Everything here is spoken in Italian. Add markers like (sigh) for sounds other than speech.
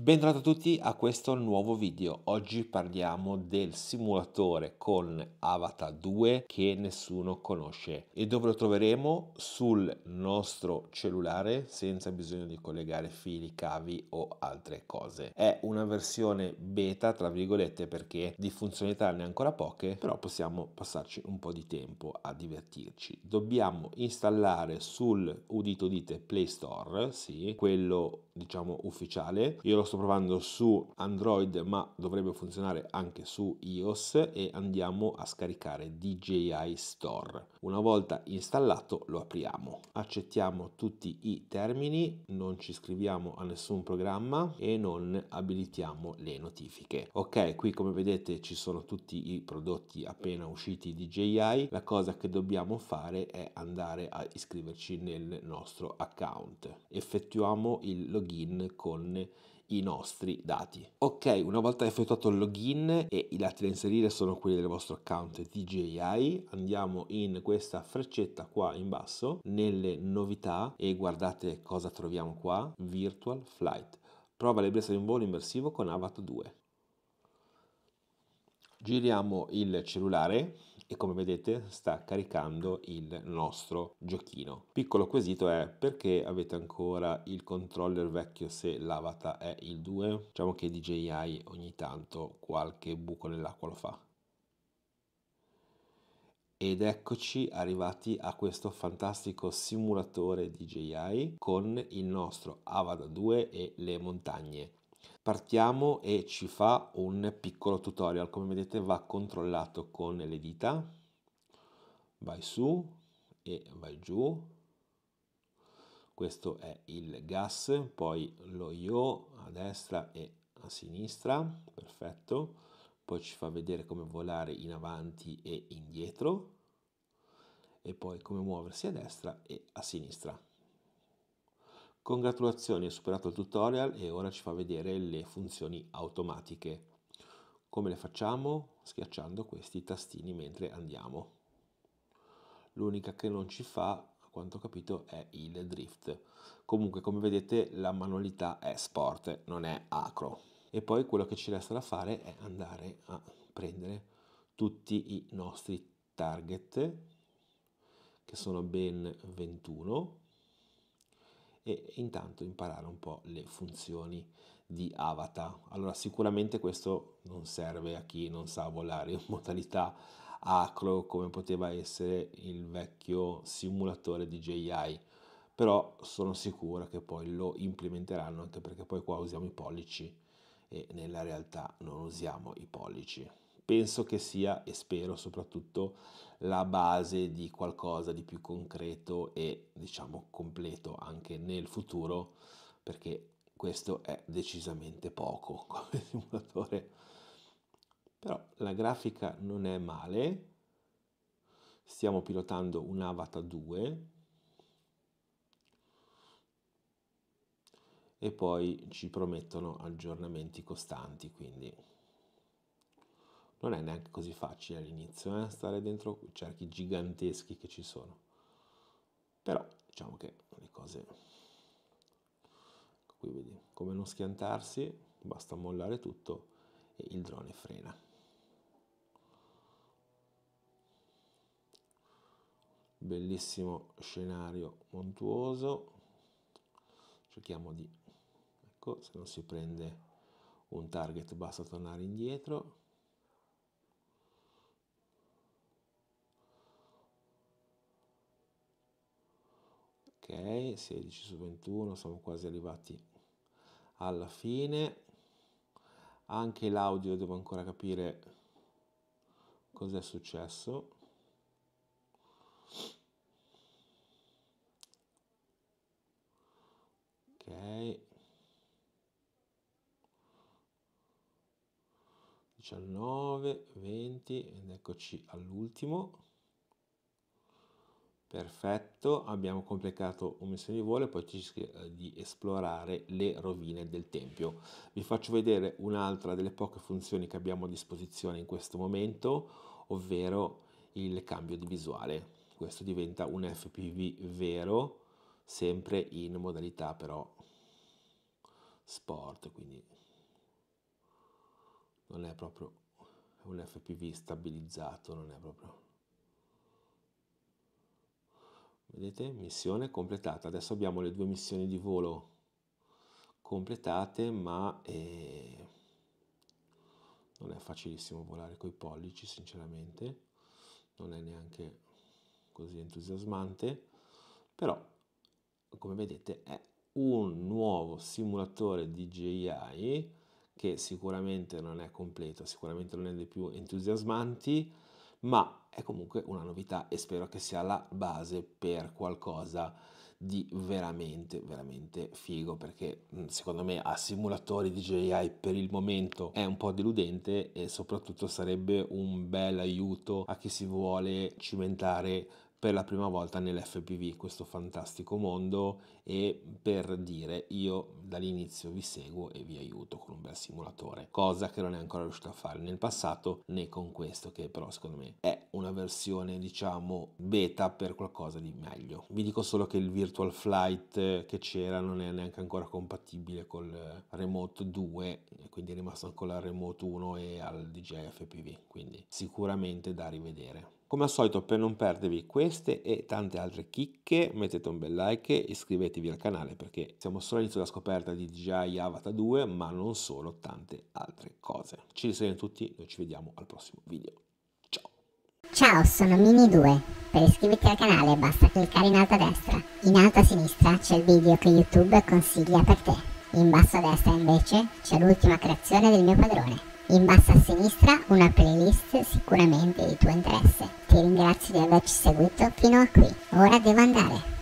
Benvenuti a tutti a questo nuovo video. Oggi parliamo del simulatore con Avatar 2 che nessuno conosce e dove lo troveremo sul nostro cellulare senza bisogno di collegare fili, cavi o altre cose. È una versione beta, tra virgolette, perché di funzionalità ne ha ancora poche, però possiamo passarci un po' di tempo a divertirci. Dobbiamo installare sul udito dite Play Store, sì, quello diciamo ufficiale. Io lo sto provando su Android ma dovrebbe funzionare anche su iOS e andiamo a scaricare DJI Store. Una volta installato lo apriamo. Accettiamo tutti i termini, non ci iscriviamo a nessun programma e non abilitiamo le notifiche. Ok, qui come vedete ci sono tutti i prodotti appena usciti DJI. La cosa che dobbiamo fare è andare a iscriverci nel nostro account. Effettuiamo il login con i nostri dati. Ok, una volta effettuato il login e i dati da inserire sono quelli del vostro account DJI, andiamo in questa freccetta qua in basso, nelle novità e guardate cosa troviamo qua, Virtual Flight. Prova l'ebbrezza di un volo immersivo con Avato 2. Giriamo il cellulare e come vedete sta caricando il nostro giochino. Piccolo quesito è perché avete ancora il controller vecchio se l'avatar è il 2? Diciamo che DJI ogni tanto qualche buco nell'acqua lo fa. Ed eccoci arrivati a questo fantastico simulatore DJI con il nostro Avada 2 e le montagne. Partiamo e ci fa un piccolo tutorial, come vedete va controllato con le dita, vai su e vai giù, questo è il gas, poi lo io a destra e a sinistra, perfetto, poi ci fa vedere come volare in avanti e indietro e poi come muoversi a destra e a sinistra. Congratulazioni, hai superato il tutorial e ora ci fa vedere le funzioni automatiche. Come le facciamo? Schiacciando questi tastini mentre andiamo. L'unica che non ci fa a quanto ho capito è il drift. Comunque come vedete la manualità è sport, non è acro. E poi quello che ci resta da fare è andare a prendere tutti i nostri target che sono ben 21 e intanto imparare un po' le funzioni di Avatar. Allora sicuramente questo non serve a chi non sa volare in (laughs) modalità acro come poteva essere il vecchio simulatore DJI, però sono sicuro che poi lo implementeranno anche perché poi qua usiamo i pollici e nella realtà non usiamo i pollici penso che sia e spero soprattutto la base di qualcosa di più concreto e diciamo completo anche nel futuro perché questo è decisamente poco (laughs) come simulatore però la grafica non è male stiamo pilotando un avatar 2 e poi ci promettono aggiornamenti costanti quindi non è neanche così facile all'inizio eh, stare dentro i cerchi giganteschi che ci sono. Però diciamo che le cose... Qui vedi come non schiantarsi, basta mollare tutto e il drone frena. Bellissimo scenario montuoso. Cerchiamo di... Ecco, se non si prende un target basta tornare indietro 16 su 21 siamo quasi arrivati alla fine anche l'audio devo ancora capire cos'è successo ok 19 20 ed eccoci all'ultimo Perfetto, abbiamo completato un missione di volo e poi ci chiede eh, di esplorare le rovine del Tempio. Vi faccio vedere un'altra delle poche funzioni che abbiamo a disposizione in questo momento, ovvero il cambio di visuale. Questo diventa un FPV vero, sempre in modalità però sport, quindi non è proprio un FPV stabilizzato, non è proprio vedete missione completata adesso abbiamo le due missioni di volo completate ma eh, non è facilissimo volare coi pollici sinceramente non è neanche così entusiasmante però come vedete è un nuovo simulatore DJI che sicuramente non è completo sicuramente non è dei più entusiasmanti ma è comunque una novità e spero che sia la base per qualcosa di veramente veramente figo perché mm, secondo me a simulatori DJI per il momento è un po' deludente e soprattutto sarebbe un bel aiuto a chi si vuole cimentare per la prima volta nell'FPV, questo fantastico mondo, e per dire io dall'inizio vi seguo e vi aiuto con un bel simulatore, cosa che non è ancora riuscito a fare nel passato né con questo che però secondo me è una versione diciamo beta per qualcosa di meglio. Vi dico solo che il Virtual Flight che c'era non è neanche ancora compatibile col Remote 2, quindi è rimasto ancora al Remote 1 e al DJI FPV, quindi sicuramente da rivedere. Come al solito per non perdervi queste e tante altre chicche mettete un bel like e iscrivetevi al canale perché siamo solo all'inizio della scoperta di DJI Avata 2 ma non solo tante altre cose. Ci risentiamo tutti, noi ci vediamo al prossimo video. Ciao, sono Mini2. Per iscriverti al canale basta cliccare in alto a destra. In alto a sinistra c'è il video che YouTube consiglia per te. In basso a destra invece c'è l'ultima creazione del mio padrone. In basso a sinistra una playlist sicuramente di tuo interesse. Ti ringrazio di averci seguito fino a qui. Ora devo andare.